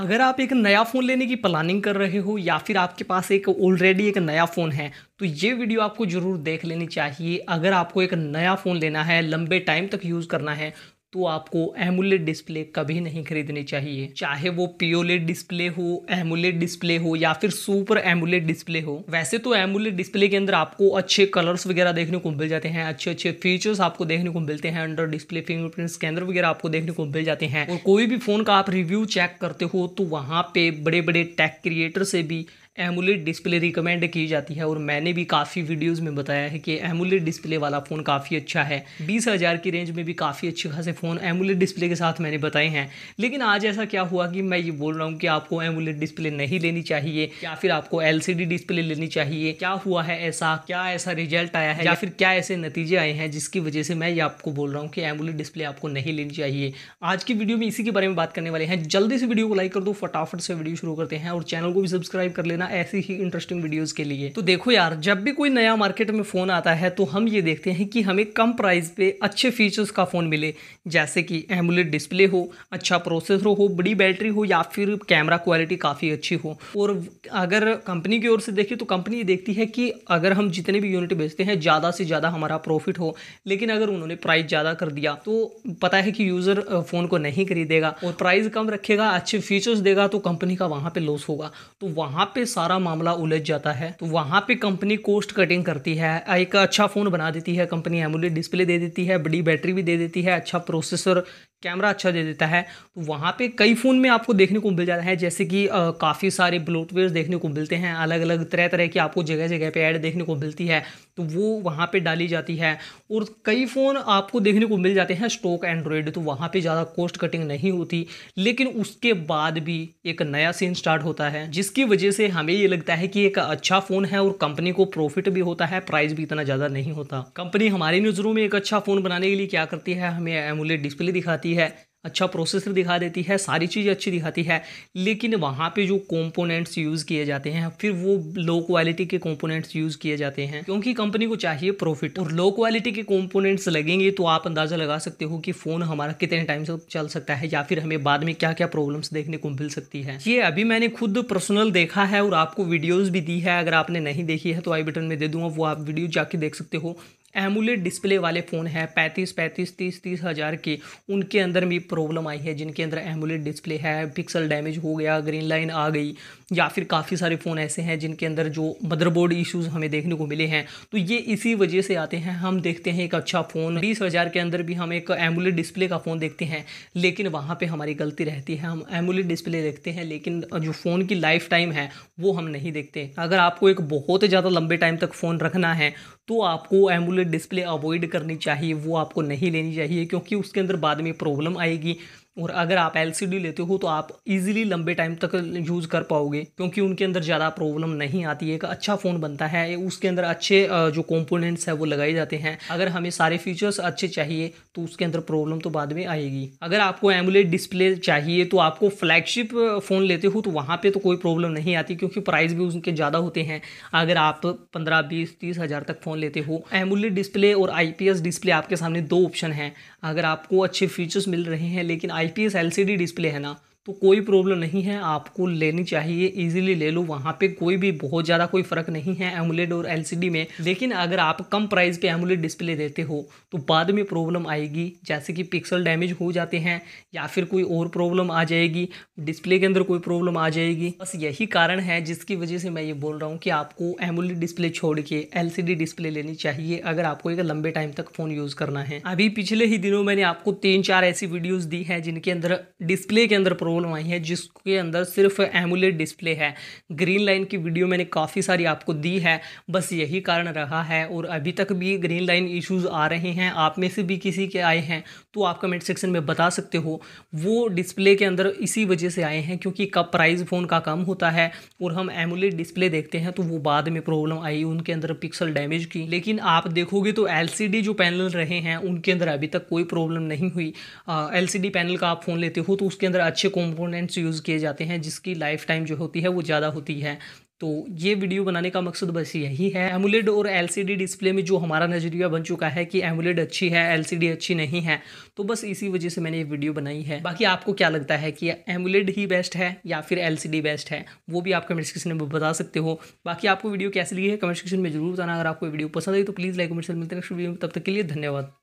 अगर आप एक नया फ़ोन लेने की प्लानिंग कर रहे हो या फिर आपके पास एक ऑलरेडी एक नया फ़ोन है तो ये वीडियो आपको ज़रूर देख लेनी चाहिए अगर आपको एक नया फ़ोन लेना है लंबे टाइम तक यूज़ करना है तो आपको एमुलेट डिस्प्ले कभी नहीं खरीदनी चाहिए चाहे वो पीओलेट डिस्प्ले हो एमुलेट डिस्प्ले हो या फिर सुपर एमुलेट डिस्प्ले हो वैसे तो एमुलेट डिस्प्ले के अंदर आपको अच्छे कलर्स वगैरह देखने को मिल जाते हैं अच्छे अच्छे फीचर्स आपको देखने को मिलते हैं अंडर डिस्प्ले फिंगरप्रिंट स्कैनर वगैरह आपको देखने को मिल जाते हैं और कोई भी फोन का आप रिव्यू चेक करते हो तो वहाँ पे बड़े बड़े टैक क्रिएटर से भी एमुलेट डिस्प्ले रिकमेंड की जाती है और मैंने भी काफ़ी वीडियोस में बताया है कि एमुलेट डिस्प्ले वाला फ़ोन काफ़ी अच्छा है बीस हज़ार की रेंज में भी काफ़ी अच्छे खासे फ़ोन एमुलेट डिस्प्ले के साथ मैंने बताए हैं लेकिन आज ऐसा क्या हुआ कि मैं ये बोल रहा हूँ कि आपको एमुलेट डिस्प्ले नहीं लेनी चाहिए या फिर आपको एल डिस्प्ले लेनी चाहिए क्या हुआ है ऐसा क्या ऐसा रिजल्ट आया है या फिर क्या ऐसे नतीजे आए हैं जिसकी वजह से मैं ये आपको बोल रहा हूँ कि एमुलेट डिस्प्ले आपको नहीं लेनी चाहिए आज की वीडियो में इसी के बारे में बात करने वाले हैं जल्दी से वीडियो को लाइक कर दो फटाफट से वीडियो शुरू करते हैं और चैनल को भी सब्सक्राइब कर लेना ऐसी ही इंटरेस्टिंग वीडियो के लिए तो देखो यार जब भी कोई नया मार्केट में फ़ोन आता है तो हम ये देखते हैं कि हमें कम प्राइस पे अच्छे फीचर्स का फ़ोन मिले जैसे कि एमुलेट डिस्प्ले हो अच्छा प्रोसेसर हो बड़ी बैटरी हो या फिर कैमरा क्वालिटी काफ़ी अच्छी हो और अगर कंपनी की ओर से देखें तो कंपनी ये देखती है कि अगर हम जितने भी यूनिट बेचते हैं ज़्यादा से ज़्यादा हमारा प्रॉफिट हो लेकिन अगर उन्होंने प्राइस ज़्यादा कर दिया तो पता है कि यूज़र फ़ोन को नहीं खरीदेगा और प्राइस कम रखेगा अच्छे फीचर्स देगा तो कंपनी का वहां पर लॉस होगा तो वहां पर सारा मामला उलझ जाता है तो वहां पे कंपनी कोस्ट कटिंग करती है एक अच्छा फ़ोन बना देती है कंपनी एमुलेट डिस्प्ले दे देती है बड़ी बैटरी भी दे देती है अच्छा प्रोसेसर कैमरा अच्छा दे देता है तो वहाँ पे कई फ़ोन में आपको देखने को मिल जाता है जैसे कि काफ़ी सारे ब्लोटवेयर देखने को मिलते हैं अलग अलग तरह तरह की आपको जगह जगह पे ऐड देखने को मिलती है तो वो वहाँ पे डाली जाती है और कई फ़ोन आपको देखने को मिल जाते हैं स्टोक एंड्रॉयड तो वहाँ पर ज़्यादा कॉस्ट कटिंग नहीं होती लेकिन उसके बाद भी एक नया सीन स्टार्ट होता है जिसकी वजह से हमें ये लगता है कि एक अच्छा फ़ोन है और कंपनी को प्रॉफिट भी होता है प्राइस भी इतना ज़्यादा नहीं होता कंपनी हमारी नज़रों में एक अच्छा फ़ोन बनाने के लिए क्या करती है हमें एमुलेट डिस्प्ले दिखाती दिखाती है अच्छा प्रोसेसर दिखा देती है सारी चीज़ें अच्छी दिखाती है लेकिन वहाँ पे जो कंपोनेंट्स यूज़ किए जाते हैं फिर वो लो क्वालिटी के कंपोनेंट्स यूज़ किए जाते हैं क्योंकि कंपनी को चाहिए प्रॉफिट और लो क्वालिटी के कंपोनेंट्स लगेंगे तो आप अंदाज़ा लगा सकते हो कि फ़ोन हमारा कितने टाइम से चल सकता है या फिर हमें बाद में क्या क्या प्रॉब्लम्स देखने को मिल सकती है ये अभी मैंने खुद पर्सनल देखा है और आपको वीडियोज़ भी दी है अगर आपने नहीं देखी है तो आई बटन में दे दूँगा वो आप वीडियो जाके देख सकते हो एमुलेट डिस्प्ले वाले फ़ोन हैं पैंतीस पैंतीस तीस तीस हज़ार के उनके अंदर भी प्रॉब्लम आई है जिनके अंदर एमुलेट डिस्प्ले है पिक्सल डैमेज हो गया ग्रीन लाइन आ गई या फिर काफ़ी सारे फ़ोन ऐसे हैं जिनके अंदर जो मदरबोर्ड इश्यूज़ हमें देखने को मिले हैं तो ये इसी वजह से आते हैं हम देखते हैं एक अच्छा फ़ोन बीस हज़ार के अंदर भी हम एक एमुलेट डिस्प्ले का फ़ोन देखते हैं लेकिन वहाँ पर हमारी गलती रहती है हम एमुलेट डिस्प्ले देखते हैं लेकिन जो फ़ोन की लाइफ टाइम है वो हम नहीं देखते अगर आपको एक बहुत ज़्यादा लंबे टाइम तक फ़ोन रखना है तो आपको एमुलेट डिस्प्ले अवॉइड करनी चाहिए वो आपको नहीं लेनी चाहिए क्योंकि उसके अंदर बाद में प्रॉब्लम आएगी और अगर आप एल लेते हो तो आप इजीली लंबे टाइम तक यूज़ कर पाओगे क्योंकि उनके अंदर ज़्यादा प्रॉब्लम नहीं आती है एक अच्छा फ़ोन बनता है उसके अंदर अच्छे जो कॉम्पोनेंट्स है वो लगाए जाते हैं अगर हमें सारे फीचर्स अच्छे चाहिए तो उसके अंदर प्रॉब्लम तो बाद में आएगी अगर आपको एमुलेट डिस्प्ले चाहिए तो आपको फ्लैगशिप फ़ोन लेते हो तो वहाँ पर तो कोई प्रॉब्लम नहीं आती क्योंकि प्राइस भी उनके ज़्यादा होते हैं अगर आप पंद्रह बीस तीस हज़ार तक फ़ोन लेते हो एमुलेट डिस्प्ले और आई डिस्प्ले आपके सामने दो ऑप्शन हैं अगर आपको अच्छे फीचर्स मिल रहे हैं लेकिन आई पी डिस्प्ले है ना तो कोई प्रॉब्लम नहीं है आपको लेनी चाहिए इजीली ले लो वहाँ पे कोई भी बहुत ज़्यादा कोई फ़र्क नहीं है एमुलेट और एलसीडी में लेकिन अगर आप कम प्राइस पे एमुलेट डिस्प्ले देते हो तो बाद में प्रॉब्लम आएगी जैसे कि पिक्सल डैमेज हो जाते हैं या फिर कोई और प्रॉब्लम आ जाएगी डिस्प्ले के अंदर कोई प्रॉब्लम आ जाएगी बस यही कारण है जिसकी वजह से मैं ये बोल रहा हूँ कि आपको एमुलेट डिस्प्ले छोड़ के एल डिस्प्ले लेनी चाहिए अगर आपको एक लंबे टाइम तक फ़ोन यूज़ करना है अभी पिछले ही दिनों मैंने आपको तीन चार ऐसी वीडियोज़ दी हैं जिनके अंदर डिस्प्ले के अंदर कंट्रोल वहीं है जिसके अंदर सिर्फ एमुलेट डिस्प्ले है ग्रीन लाइन की वीडियो मैंने काफ़ी सारी आपको दी है बस यही कारण रहा है और अभी तक भी ग्रीन लाइन इश्यूज आ रहे हैं आप में से भी किसी के आए हैं तो आप कमेंट सेक्शन में बता सकते हो वो डिस्प्ले के अंदर इसी वजह से आए हैं क्योंकि कब प्राइस फ़ोन का कम होता है और हम एमुलेट डिस्प्ले देखते हैं तो वो बाद में प्रॉब्लम आई उनके अंदर पिक्सल डैमेज की लेकिन आप देखोगे तो एल जो पैनल रहे हैं उनके अंदर अभी तक कोई प्रॉब्लम नहीं हुई एल पैनल का आप फ़ोन लेते हो तो उसके अंदर अच्छे कॉम्पोनेंट्स यूज़ किए जाते हैं जिसकी लाइफ टाइम जो होती है वो ज़्यादा होती है तो ये वीडियो बनाने का मकसद बस यही है एमुलेड और एलसीडी डिस्प्ले में जो हमारा नज़रिया बन चुका है कि एमुलेड अच्छी है एलसीडी अच्छी नहीं है तो बस इसी वजह से मैंने ये वीडियो बनाई है बाकी आपको क्या लगता है कि एमुलेड ही बेस्ट है या फिर एलसीडी बेस्ट है वो भी आप कमेंट सेक्शन में बता सकते हो बाकी आपको वीडियो कैसी लगी है कमेंट सेक्शन में जरूर बताना अगर आपको वीडियो पसंद आई तो प्लीज़ लाइक कमेंट मिलते हैं नेक्स्ट वीडियो में तब तक के लिए धन्यवाद